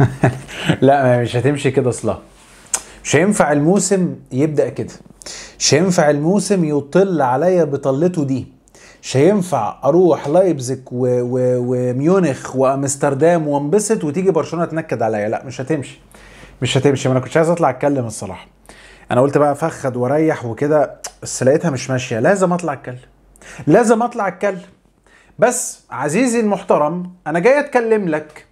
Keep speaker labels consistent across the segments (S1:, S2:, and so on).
S1: لا مش هتمشي كده اصلا مش هينفع الموسم يبدا كده مش هينفع الموسم يطل عليا بطلته دي مش هينفع اروح لايبزيج وميونخ وامستردام وانبسط وتيجي برشلونه تنكد عليا لا مش هتمشي مش هتمشي ما انا كنتش عايز اطلع اتكلم الصراحه انا قلت بقى فخد واريح وكده بس لقيتها مش ماشيه لازم اطلع اتكلم لازم اطلع اتكلم بس عزيزي المحترم انا جاي اتكلم لك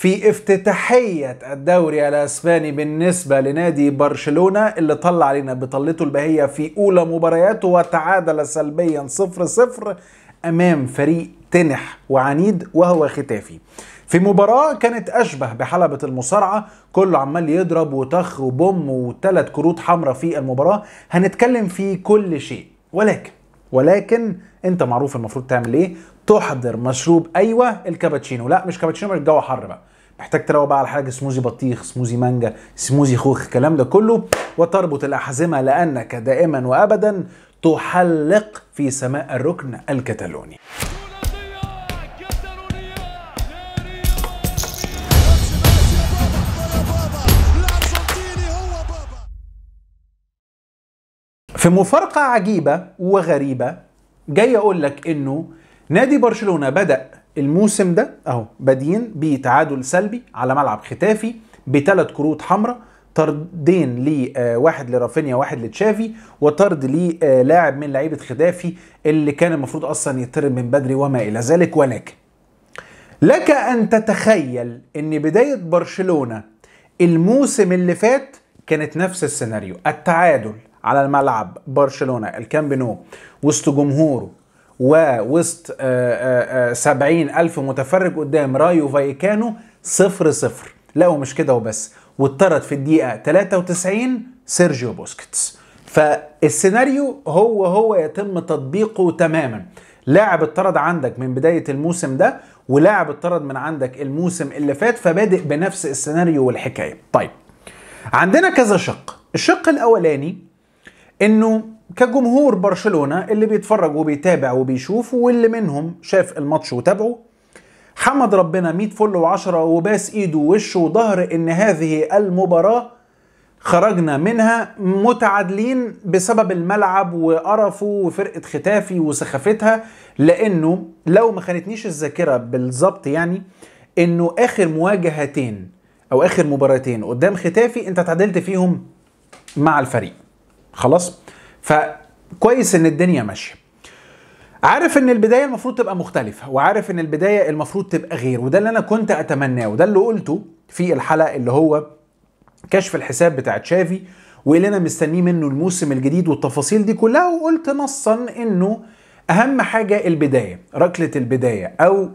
S1: في افتتاحية الدوري الأسباني بالنسبة لنادي برشلونة اللي طلع علينا بطلته البهية في أولى مبارياته وتعادل سلبيا 0-0 أمام فريق تنح وعنيد وهو ختافي في مباراة كانت أشبه بحلبة المصارعة كله عمال يضرب وطخ وبوم وثلاث كروت حمراء في المباراة هنتكلم في كل شيء ولكن ولكن انت معروف المفروض تعمل ايه تحضر مشروب ايوه الكابتشينو لا مش كابتشينو مش الجو حر بقى محتاج تروق بقى على حاجه سموزي بطيخ سموزي مانجا سموزي خوخ الكلام ده كله وتربط الاحزمه لانك دائما وابدا تحلق في سماء الركن الكتالوني في مفارقة عجيبة وغريبة جاي أقول لك إنه نادي برشلونة بدأ الموسم ده اهو بادين بتعادل سلبي على ملعب ختافي بثلاث كروت حمراء طردين لي آه، واحد لرافينيا واحد لتشافي وطرد للاعب آه، لاعب من لعيبه ختافي اللي كان المفروض اصلا يطرد من بدري وما الى ذلك ولكن لك ان تتخيل ان بدايه برشلونه الموسم اللي فات كانت نفس السيناريو التعادل على الملعب برشلونه الكامب نو وسط جمهوره ووسط آه، آه، آه، سبعين ألف متفرج قدام رايو فايكانو صفر صفر لا مش كده وبس واتطرد في الدقيقة 93 سيرجيو بوسكيتس فالسيناريو هو هو يتم تطبيقه تماما لاعب اتطرد عندك من بداية الموسم ده ولاعب اتطرد من عندك الموسم اللي فات فبادئ بنفس السيناريو والحكاية طيب عندنا كذا شق الشق الأولاني انه كجمهور برشلونه اللي بيتفرج وبيتابع وبيشوف واللي منهم شاف الماتش وتابعه حمد ربنا 100 فل و10 وباس ايده ووشه وظهر ان هذه المباراه خرجنا منها متعادلين بسبب الملعب وقرفه وفرقه ختافي وسخافتها لانه لو ما خانتنيش الذاكره بالظبط يعني انه اخر مواجهتين او اخر مباراتين قدام ختافي انت تعادلت فيهم مع الفريق خلاص فكويس ان الدنيا ماشيه عارف ان البدايه المفروض تبقى مختلفه وعارف ان البدايه المفروض تبقى غير وده اللي انا كنت اتمناه وده اللي قلته في الحلقه اللي هو كشف الحساب بتاع تشافي واللي انا مستنيه منه الموسم الجديد والتفاصيل دي كلها وقلت نصا انه اهم حاجه البدايه ركله البدايه او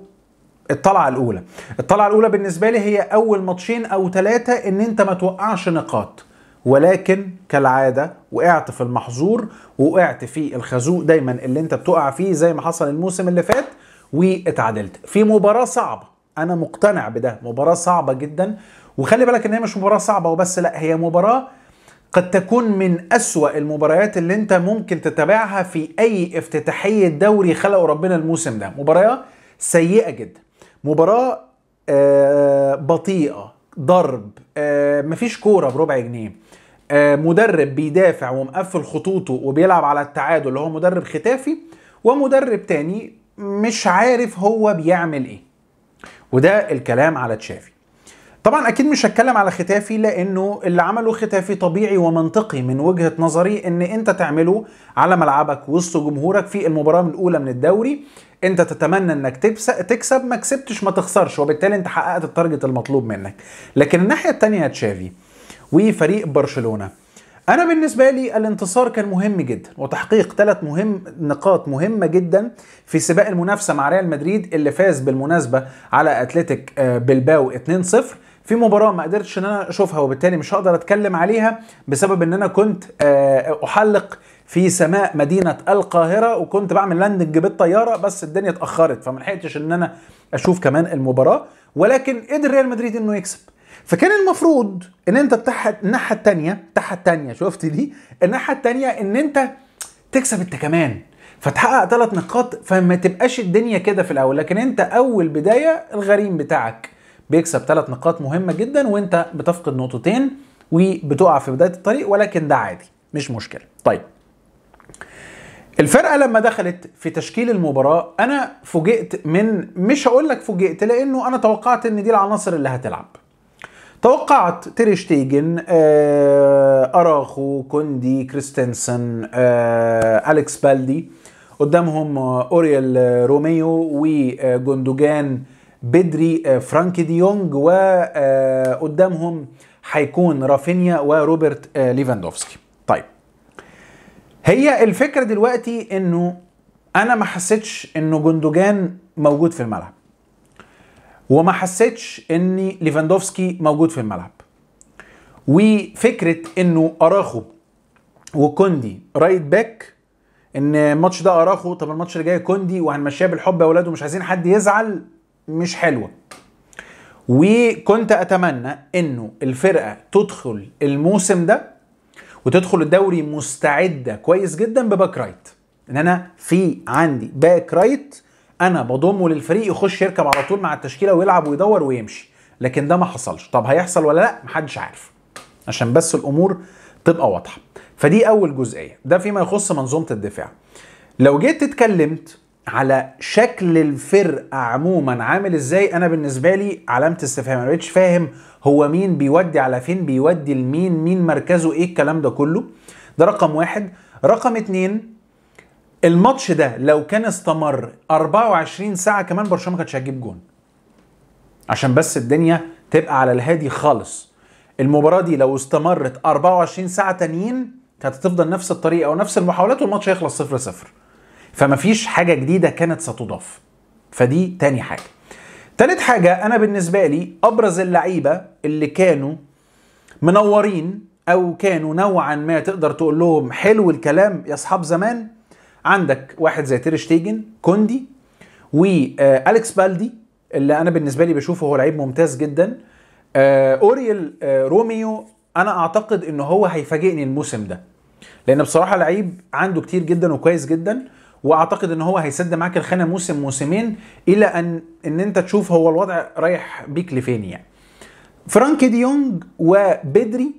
S1: الطلعه الاولى الطلعه الاولى بالنسبه لي هي اول ماتشين او ثلاثه ان انت ما توقعش نقاط ولكن كالعاده وقعت في المحظور وقعت في الخازوق دايما اللي انت بتقع فيه زي ما حصل الموسم اللي فات واتعادلت في مباراه صعبه انا مقتنع بده مباراه صعبه جدا وخلي بالك ان هي مش مباراه صعبه وبس لا هي مباراه قد تكون من أسوأ المباريات اللي انت ممكن تتابعها في اي افتتاحيه دوري خلق ربنا الموسم ده مباراه سيئه جدا مباراه آه، بطيئه ضرب آه مفيش كوره بربع جنيه آه مدرب بيدافع ومقفل خطوطه وبيلعب على التعادل اللي هو مدرب ختافي ومدرب تاني مش عارف هو بيعمل ايه وده الكلام على تشافي طبعا اكيد مش هتكلم على ختافي لانه اللي عمله ختافي طبيعي ومنطقي من وجهه نظري ان انت تعمله على ملعبك وسط جمهورك في المباراه الاولى من الدوري انت تتمنى انك تكسب ما كسبتش ما تخسرش وبالتالي انت حققت التارجت المطلوب منك لكن الناحيه الثانيه يا تشافي وفريق برشلونه انا بالنسبه لي الانتصار كان مهم جدا وتحقيق ثلاث مهم نقاط مهمه جدا في سباق المنافسه مع ريال مدريد اللي فاز بالمناسبه على اتلتيك آه، بلباو 2-0 في مباراه ما قدرتش ان انا اشوفها وبالتالي مش هقدر اتكلم عليها بسبب ان انا كنت آه، احلق في سماء مدينه القاهره وكنت بعمل لاندنج بالطياره بس الدنيا اتاخرت فما لحقتش ان انا اشوف كمان المباراه ولكن قدر ريال مدريد انه يكسب فكان المفروض ان انت تحت الناحيه التانية الناحيه التانية شفت دي الناحيه التانية ان انت تكسب انت كمان فتحقق ثلاث نقاط فما تبقاش الدنيا كده في الاول لكن انت اول بدايه الغريم بتاعك بيكسب ثلاث نقاط مهمه جدا وانت بتفقد نقطتين وبتقع في بدايه الطريق ولكن ده عادي مش مشكله طيب الفرقه لما دخلت في تشكيل المباراه انا فوجئت من مش هقول لك فوجئت لانه انا توقعت ان دي العناصر اللي هتلعب توقعت تيري شتيجن آه، اراخو كوندي كريستنسن آه، اليكس بالدي قدامهم آه، اوريال آه، روميو وجندوجان آه، بدري فرانكي ديونج وقدامهم هيكون رافينيا وروبرت ليفاندوفسكي هي الفكره دلوقتي انه انا ما حسيتش انه جندوجان موجود في الملعب وما حسيتش ان ليفاندوفسكي موجود في الملعب وفكره انه اراخو وكوندي رايت باك ان الماتش ده اراخو طب الماتش اللي جاي كوندي وهنمشيها بالحب يا اولاد ومش عايزين حد يزعل مش حلوه وكنت اتمنى انه الفرقه تدخل الموسم ده وتدخل الدوري مستعده كويس جدا بباك رايت ان انا في عندي باك رايت انا بضمه للفريق يخش يركب على طول مع التشكيله ويلعب ويدور ويمشي لكن ده ما حصلش طب هيحصل ولا لا محدش عارف عشان بس الامور تبقى واضحه فدي اول جزئيه ده فيما يخص منظومه الدفاع لو جيت اتكلمت على شكل الفرقه عموما عامل ازاي انا بالنسبه لي علامه استفهام انا فاهم هو مين بيودي على فين بيودي لمين مين مركزه ايه الكلام ده كله ده رقم واحد رقم اتنين الماتش ده لو كان استمر 24 ساعه كمان برشلونه ما كانتش هتجيب جون عشان بس الدنيا تبقى على الهادي خالص المباراه دي لو استمرت 24 ساعه تانيين كانت هتفضل نفس الطريقه ونفس المحاولات والماتش هيخلص 0 0 فما فيش حاجه جديده كانت ستضاف فدي تاني حاجه تالت حاجه انا بالنسبه لي ابرز اللعيبه اللي كانوا منورين او كانوا نوعا ما تقدر تقول لهم حلو الكلام يا اصحاب زمان عندك واحد زي تير شتيجن كوندي واليكس بالدي اللي انا بالنسبه لي بشوفه هو لعيب ممتاز جدا آه، اوريل آه، روميو انا اعتقد ان هو هيفاجئني الموسم ده لان بصراحه لعيب عنده كتير جدا وكويس جدا واعتقد ان هو هيسد معاك الخانه موسم موسمين الى ان ان انت تشوف هو الوضع رايح بيك لفين يعني فرانك ديونج يونج وبدري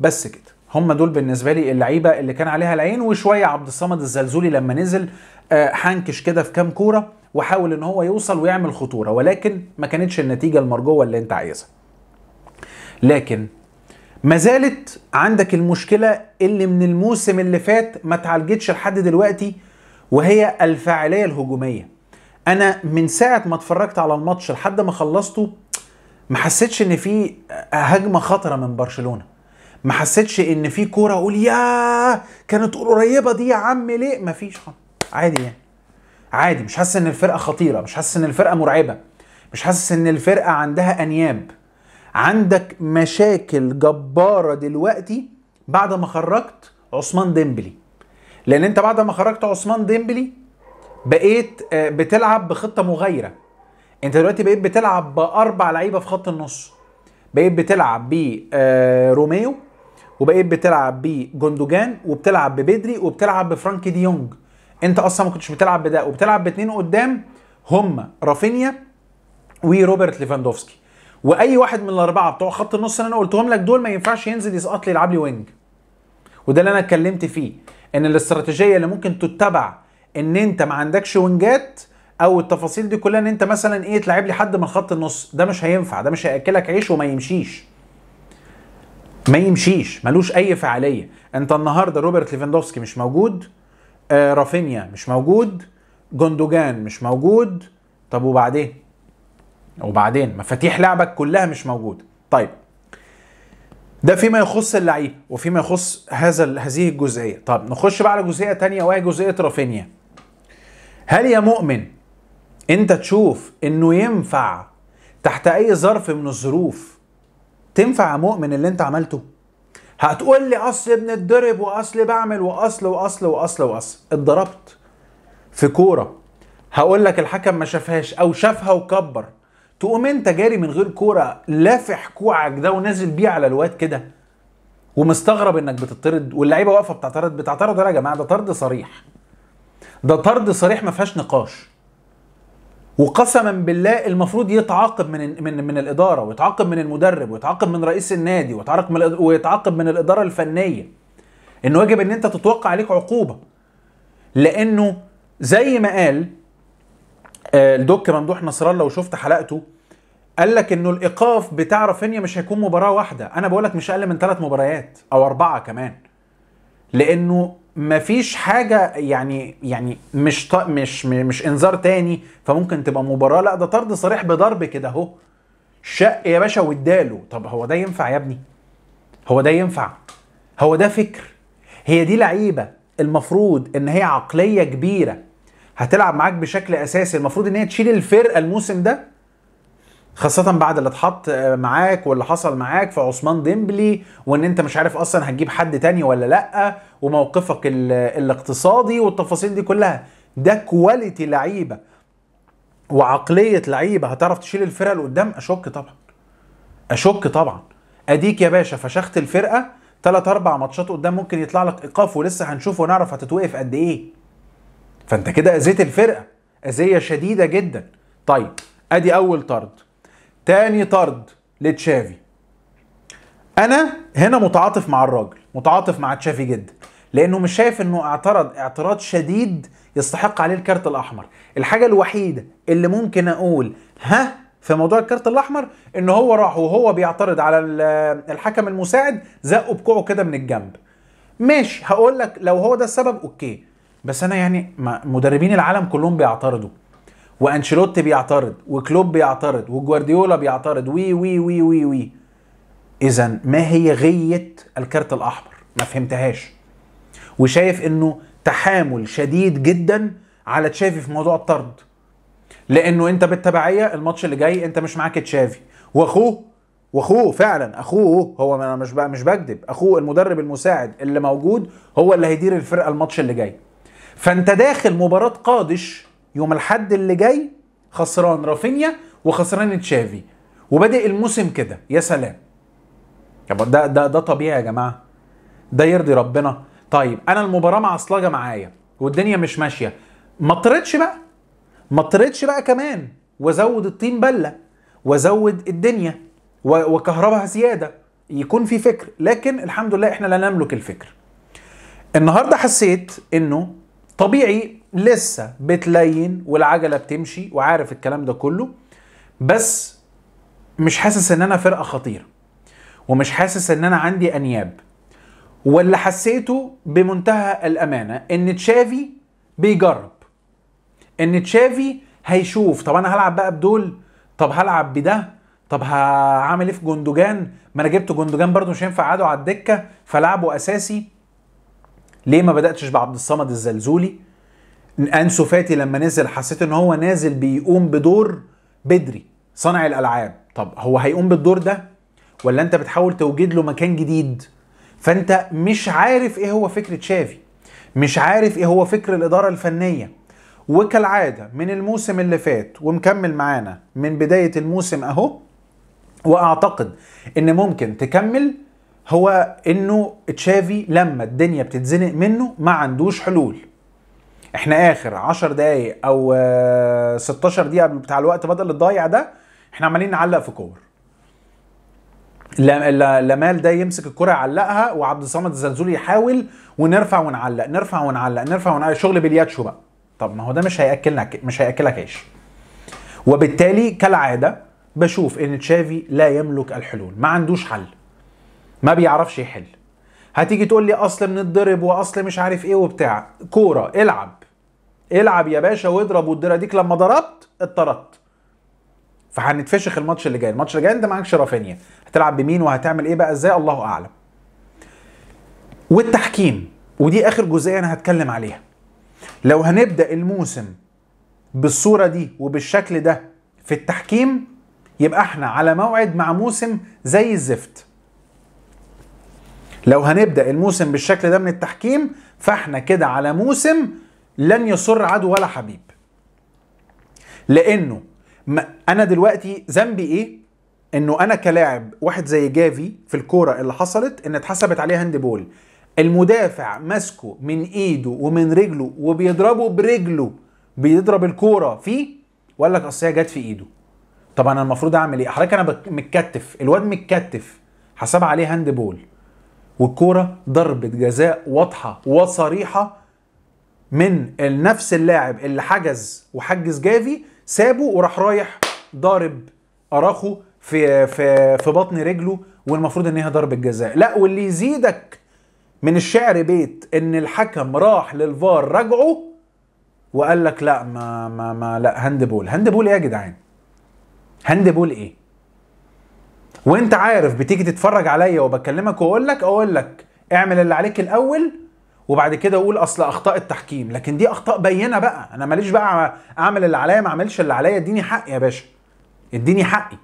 S1: بس كده هم دول بالنسبه لي اللعيبه اللي كان عليها العين وشويه عبد الصمد الزلزولي لما نزل آه، حنكش كده في كام كوره وحاول ان هو يوصل ويعمل خطوره ولكن ما كانتش النتيجه المرجوه اللي انت عايزها لكن ما زالت عندك المشكله اللي من الموسم اللي فات ما اتعالجتش لحد دلوقتي وهي الفاعليه الهجوميه انا من ساعه ما اتفرجت على الماتش لحد ما خلصته ما حسيتش ان في هجمه خطره من برشلونه ما حسيتش ان في كوره اقول يا كانت قريبه دي يا عم ليه ما فيش عادي يعني عادي مش حاسس ان الفرقه خطيره مش حاسس ان الفرقه مرعبه مش حاسس ان الفرقه عندها انياب عندك مشاكل جباره دلوقتي بعد ما خرجت عثمان ديمبلي لان انت بعد ما خرجت عثمان ديمبلي بقيت آه، بتلعب بخطه مغايره انت دلوقتي بقيت بتلعب باربع لعيبه في خط النص بقيت بتلعب بروميو آه، وبقيت بتلعب بجندوجان وبتلعب ببدري وبتلعب بفرانك دي يونج انت اصلا ما كنتش بتلعب بده وبتلعب باتنين قدام هم رافينيا وروبرت ليفاندوفسكي واي واحد من الاربعه بتوع خط النص اللي انا قلتهم لك دول ما ينفعش ينزل يسقط لي يلعب لي وينج وده اللي انا اتكلمت فيه ان الاستراتيجيه اللي ممكن تتبع ان انت ما عندكش وينجات او التفاصيل دي كلها ان انت مثلا ايه تلعب لي حد من خط النص ده مش هينفع ده مش هياكلك عيش وما يمشيش ما يمشيش ملوش اي فعاليه انت النهارده روبرت ليفاندوفسكي مش موجود آه رافينيا مش موجود جوندوجان مش موجود طب وبعدين وبعدين مفاتيح لعبك كلها مش موجوده طيب ده فيما يخص اللعيب وفيما يخص هذا هذه الجزئيه طب نخش بقى على جزئيه تانية وهي جزئيه رافينيا هل يا مؤمن انت تشوف انه ينفع تحت اي ظرف من الظروف تنفع يا مؤمن اللي انت عملته هتقول لي اصل بنتضرب واصل بعمل واصل واصل واصل واصل اتضربت في كوره هقول لك الحكم ما شافهاش او شافها وكبر تقوم انت جاري من غير كوره لافح كوعك ده ونازل بيه على الواد كده ومستغرب انك بتطرد واللعيبه واقفه بتعترض بتعترض يا جماعه ده طرد صريح ده طرد صريح ما فيهاش نقاش وقسما بالله المفروض يتعاقب من من من الاداره ويتعاقب من المدرب ويتعاقب من رئيس النادي ويتعاقب من ويتعاقب من الاداره الفنيه انه يجب ان انت تتوقع عليك عقوبه لانه زي ما قال آه، الدك ممدوح نصر الله وشفت حلقته قال لك انه الايقاف بتاع رافينيا مش هيكون مباراه واحده انا بقول لك مش اقل من ثلاث مباريات او اربعه كمان لانه مفيش حاجه يعني يعني مش ط... مش مش انذار تاني فممكن تبقى مباراه لا ده طرد صريح بضرب كده اهو شق يا باشا واداله طب هو ده ينفع يا ابني هو ده ينفع هو ده فكر هي دي لعيبه المفروض ان هي عقليه كبيره هتلعب معاك بشكل اساسي المفروض ان هي تشيل الفرقه الموسم ده خاصة بعد اللي اتحط آه، معاك واللي حصل معاك في عثمان ديمبلي وان انت مش عارف اصلا هتجيب حد تاني ولا لا وموقفك الاقتصادي والتفاصيل دي كلها ده كواليتي لعيبه وعقليه لعيبه هتعرف تشيل الفرقه اللي قدام اشك طبعا اشك طبعا اديك يا باشا فشخت الفرقه ثلاث اربع ماتشات قدام ممكن يطلع لك ايقاف ولسه هنشوف ونعرف هتتوقف قد ايه فانت كده اذيت الفرقه اذيه شديده جدا طيب ادي اول طرد تاني طرد لتشافي انا هنا متعاطف مع الراجل متعاطف مع تشافي جدا لانه مش شايف انه اعترض اعتراض شديد يستحق عليه الكارت الاحمر الحاجه الوحيده اللي ممكن اقول ها في موضوع الكارت الاحمر ان هو راح وهو بيعترض على الحكم المساعد زقه بكوعه كده من الجنب ماشي هقول لك لو هو ده السبب اوكي بس انا يعني مدربين العالم كلهم بيعترضوا وانشيلوتي بيعترض وكلوب بيعترض وجوارديولا بيعترض وي وي وي وي وي اذا ما هي غيه الكارت الاحمر ما فهمتهاش وشايف انه تحامل شديد جدا على تشافي في موضوع الطرد لانه انت بالتبعيه الماتش اللي جاي انت مش معاك تشافي واخوه واخوه فعلا اخوه هو انا مش مش بكذب اخوه المدرب المساعد اللي موجود هو اللي هيدير الفرقه الماتش اللي جاي فانت داخل مباراه قادش يوم الحد اللي جاي خسران رافينيا وخسران تشافي وبادئ الموسم كده يا سلام طب ده ده ده طبيعي يا جماعه ده يرضي ربنا طيب انا المباراه معصلجه معايا والدنيا مش ماشيه ما طردش بقى ما طردش بقى كمان وازود الطين بله وازود الدنيا وكهرباء زياده يكون في فكر لكن الحمد لله احنا لا نملك الفكر النهارده حسيت انه طبيعي لسه بتلين والعجله بتمشي وعارف الكلام ده كله بس مش حاسس ان انا فرقه خطيره ومش حاسس ان انا عندي انياب واللي حسيته بمنتهى الامانه ان تشافي بيجرب ان تشافي هيشوف طب انا هلعب بقى بدول طب هلعب بده طب هعمل ايه في جندوجان ما انا جبت جندوجان برده مش هينفع اقعده على الدكه فلعبه اساسي ليه ما بداتش بعبد الصمد الزلزولي انسو فاتي لما نزل حسيت ان هو نازل بيقوم بدور بدري صانع الالعاب طب هو هيقوم بالدور ده ولا انت بتحاول توجد له مكان جديد فانت مش عارف ايه هو فكره شافي مش عارف ايه هو فكر الاداره الفنيه وكالعاده من الموسم اللي فات ومكمل معانا من بدايه الموسم اهو واعتقد ان ممكن تكمل هو انه تشافي لما الدنيا بتتزنق منه ما عندوش حلول احنا اخر 10 دقايق او 16 آه، دقيقه بتاع الوقت بدل الضايع ده احنا عمالين نعلق في كور لمال ده يمسك الكره يعلقها وعبد الصمد الزلزولي يحاول ونرفع ونعلق نرفع ونعلق نرفع ونعلق شغل بلياتشو بقى طب ما هو ده مش هياكلنا مش هياكلك عيش وبالتالي كالعاده بشوف ان تشافي لا يملك الحلول ما عندوش حل ما بيعرفش يحل هتيجي تقول لي اصل الضرب واصل مش عارف ايه وبتاع كوره العب العب يا باشا واضرب والدره ديك لما ضربت اتطردت فهنتفشخ الماتش اللي جاي الماتش اللي جاي انت معاكش رافينيا هتلعب بمين وهتعمل ايه بقى ازاي الله اعلم والتحكيم ودي اخر جزئيه انا هتكلم عليها لو هنبدا الموسم بالصوره دي وبالشكل ده في التحكيم يبقى احنا على موعد مع موسم زي الزفت لو هنبدا الموسم بالشكل ده من التحكيم فاحنا كده على موسم لن يسر عدو ولا حبيب لانه انا دلوقتي ذنبي ايه انه انا كلاعب واحد زي جافي في الكوره اللي حصلت ان اتحسبت عليه هاند بول المدافع ماسكه من ايده ومن رجله وبيضربه برجله بيضرب الكوره فيه وقال لك اصل هي جت في ايده طب انا المفروض اعمل ايه حضرتك انا متكتف الواد متكتف حسب عليه هاند بول والكوره ضربه جزاء واضحه وصريحه من نفس اللاعب اللي حجز وحجز جافي سابه وراح رايح ضارب اراخو في في في بطن رجله والمفروض ان هي ضربه جزاء لا واللي يزيدك من الشعر بيت ان الحكم راح للفار رجعه وقال لك لا ما ما ما لا هاند بول هاند بول ايه يا جدعان هاند بول ايه وانت عارف بتيجي تتفرج عليا وبكلمك واقول لك اقول لك اعمل اللي عليك الاول وبعد كده اقول اصل اخطاء التحكيم لكن دي اخطاء بينه بقى انا ماليش بقى اعمل اللي عليا ما اعملش اللي عليا اديني حقي يا باشا اديني حقي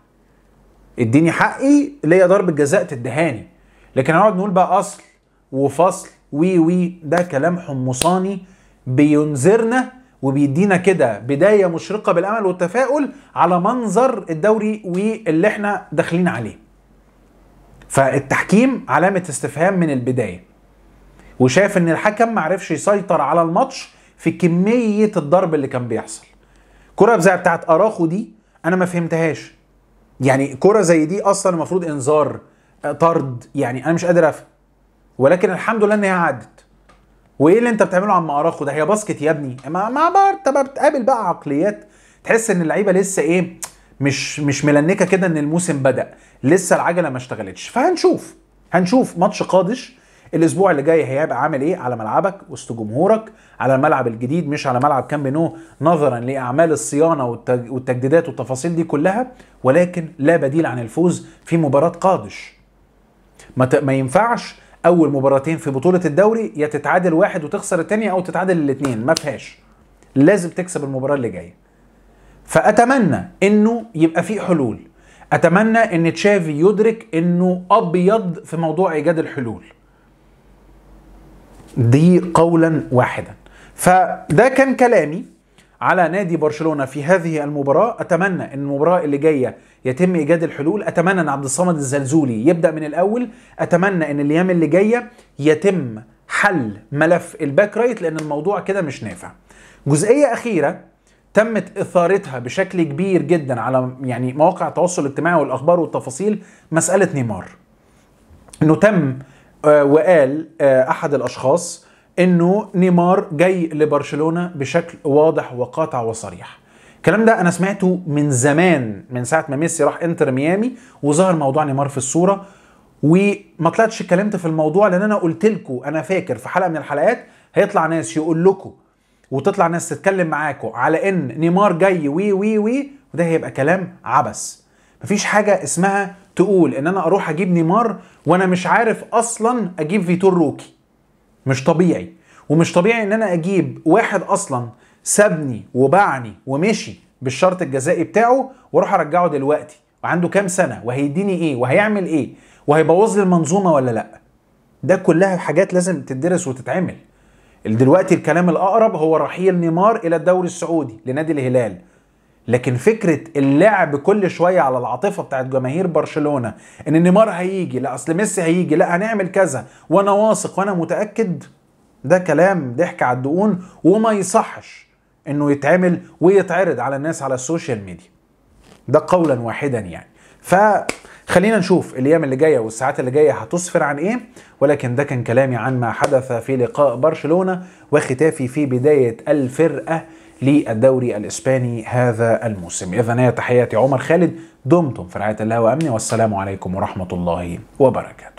S1: اديني حقي ليا ضربه جزاء تدهاني لكن هنقعد نقول بقى اصل وفصل وي وي ده كلام حمصاني بينذرنا وبيدينا كده بداية مشرقة بالأمل والتفاؤل على منظر الدوري واللي احنا داخلين عليه فالتحكيم علامة استفهام من البداية وشاف ان الحكم معرفش يسيطر على الماتش في كمية الضرب اللي كان بيحصل كرة زي بتاعت أراخو دي أنا ما فهمتهاش يعني كرة زي دي أصلا المفروض إنذار طرد يعني أنا مش قادر أفهم ولكن الحمد لله إن هي عدت وايه اللي انت بتعمله عم اراخو ده هي باسكت يا ابني ما ما انت بتقابل بقى عقليات تحس ان اللعيبه لسه ايه مش مش ملنكه كده ان الموسم بدا لسه العجله ما اشتغلتش فهنشوف هنشوف ماتش قادش الاسبوع اللي جاي هيبقى عامل ايه على ملعبك وسط جمهورك على الملعب الجديد مش على ملعب كامب نو نظرا لاعمال الصيانه والتجديدات والتفاصيل دي كلها ولكن لا بديل عن الفوز في مباراه قادش ما, ما ينفعش اول مباراتين في بطوله الدوري يا تتعادل واحد وتخسر الثانيه او تتعادل الاثنين ما فيهاش لازم تكسب المباراه اللي جايه فاتمنى انه يبقى في حلول اتمنى ان تشافي يدرك انه ابيض في موضوع ايجاد الحلول دي قولا واحدا فده كان كلامي على نادي برشلونه في هذه المباراه اتمنى ان المباراه اللي جايه يتم ايجاد الحلول اتمنى ان عبد الصمد الزلزولي يبدا من الاول اتمنى ان الايام اللي جايه يتم حل ملف الباك رايت لان الموضوع كده مش نافع جزئيه اخيره تمت اثارتها بشكل كبير جدا على يعني مواقع التواصل الاجتماعي والاخبار والتفاصيل مساله نيمار انه تم آه، وقال آه، احد الاشخاص انه نيمار جاي لبرشلونه بشكل واضح وقاطع وصريح الكلام ده انا سمعته من زمان من ساعه ما ميسي راح انتر ميامي وظهر موضوع نيمار في الصوره وما طلعتش اتكلمت في الموضوع لان انا قلت لكم انا فاكر في حلقه من الحلقات هيطلع ناس يقول لكم وتطلع ناس تتكلم معاكم على ان نيمار جاي وي وي وي وده هيبقى كلام عبث مفيش حاجه اسمها تقول ان انا اروح اجيب نيمار وانا مش عارف اصلا اجيب فيتور روكي مش طبيعي ومش طبيعي ان انا اجيب واحد اصلا سابني وباعني ومشي بالشرط الجزائي بتاعه واروح ارجعه دلوقتي وعنده كام سنه وهيديني ايه وهيعمل ايه وهيبوظ لي المنظومه ولا لا ده كلها حاجات لازم تدرس وتتعمل دلوقتي الكلام الاقرب هو رحيل نيمار الى الدوري السعودي لنادي الهلال لكن فكره اللعب كل شويه على العاطفه بتاعت جماهير برشلونه ان نيمار هيجي لا اصل ميسي هيجي لا هنعمل كذا وانا واثق وانا متاكد ده كلام ضحك على الدقون وما يصحش انه يتعمل ويتعرض على الناس على السوشيال ميديا ده قولا واحدا يعني فخلينا نشوف الايام اللي جايه والساعات اللي جايه هتسفر عن ايه ولكن ده كان كلامي عن ما حدث في لقاء برشلونه وختافي في بدايه الفرقه للدوري الإسباني هذا الموسم إذا هي تحياتي عمر خالد دمتم في رعاية الله وأمنه والسلام عليكم ورحمة الله وبركاته